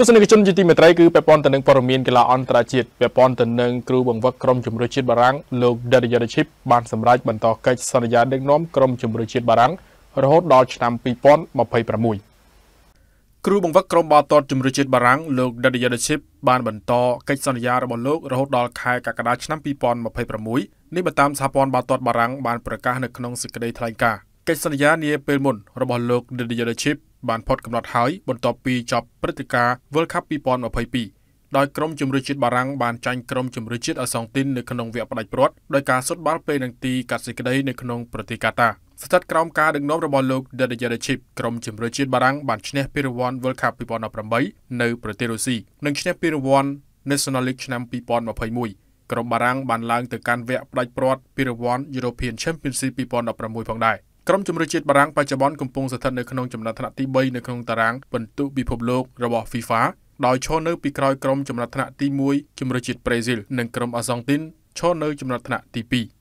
ទស្សនិកជនជាទីមេត្រីគឺពាក់ព័ន្ធទៅនឹងព័ត៌មានកីឡាអន្តរជាតិពាក់ព័ន្ធទៅនឹងគ្រូបង្វឹកក្រុមជំនឿជាតិបារាំងលោក Daddy Yadchip បានសម្រេចបន្តកិច្ចសន្យាដឹកនាំក្រុមជំនឿជាតិបារាំងរហូតដល់ឆ្នាំ2026គ្រូបង្វឹកក្រុមបាល់ទាត់ជំនឿជាតិបារាំងលោក Daddy Yadchip បានបន្តកិច្ចសន្យារបស់លោករហូតដល់ខែកក្កដាឆ្នាំ2026នេះបើតាមសហព័ន្ធបាល់ទាត់បារាំងបានប្រកាសនៅក្នុងសេចក្តីថ្លែងការណ៍កិច្ចសន្យានាពេលមុនរបស់លោក Daddy Yadchip បានផុតកំណត់ហើយបន្ទាប់ពីចប់ព្រឹត្តិការណ៍ World Cup 2022ដោយក្រុមជម្រើសជាតិបារាំងបានចាញ់ក្រុមជម្រើសជាតិអាសង់ទីននៅក្នុងវគ្គផ្ដាច់ព្រាត់ដោយការសុតបាល់ពេលនឹងទីកាត់សេចក្តីនៅក្នុងប្រទេសកាតាស្ថិតក្រោមការដឹកនាំរបស់លោក Didier Deschamps ក្រុមជម្រើសជាតិបារាំងបានឈ្នះពានរង្វាន់ World Cup 2018នៅប្រទេសរុស្ស៊ីនិងឈ្នះពានរង្វាន់ National League ឆ្នាំ2021ក្រុមបារាំងបានឡើងទៅកាន់វគ្គផ្ដាច់ព្រាត់ពានរង្វាន់ European Championship 2016ផងដែរក្រុមជម្រើសជាតិបារាំងបច្ចុប្បន្នកំពុងស្ថិតនៅក្នុងចំណាត់ថ្នាក់ទី3នៅក្នុងតារាងពិន្ទុពិភពលោករបស់ FIFA ដោយឈរនៅពីក្រោយក្រុមចំណាត់ថ្នាក់ទី1ជម្រើសជាតិប្រេស៊ីលនិងក្រុមអាសង់ទីនឈរនៅចំណាត់ថ្នាក់ទី2